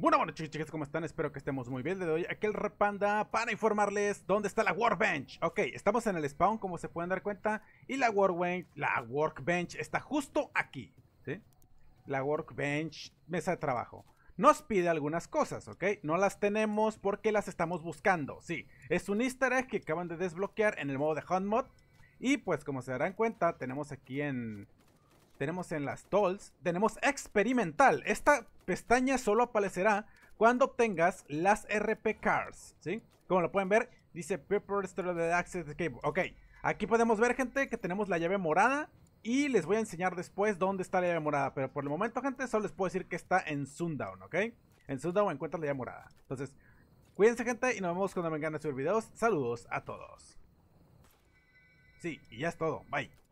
Bueno, bueno chicos, chicas, ¿cómo están? Espero que estemos muy bien. Le doy aquel repanda para informarles dónde está la Workbench. Ok, estamos en el spawn, como se pueden dar cuenta, y la Workbench, la workbench está justo aquí, ¿sí? La Workbench, mesa de trabajo. Nos pide algunas cosas, ¿ok? No las tenemos porque las estamos buscando, sí. Es un easter egg que acaban de desbloquear en el modo de Hunt Mod. Y pues como se darán cuenta, tenemos aquí en, tenemos en las tolls tenemos experimental. Esta pestaña solo aparecerá cuando obtengas las RP cars ¿sí? Como lo pueden ver, dice Paper the Access Cable. Ok, aquí podemos ver, gente, que tenemos la llave morada y les voy a enseñar después dónde está la llave morada. Pero por el momento, gente, solo les puedo decir que está en Sundown, ¿ok? En Sundown encuentran la llave morada. Entonces, cuídense, gente, y nos vemos cuando me a subir videos. Saludos a todos. Sí, y ya es todo. Bye.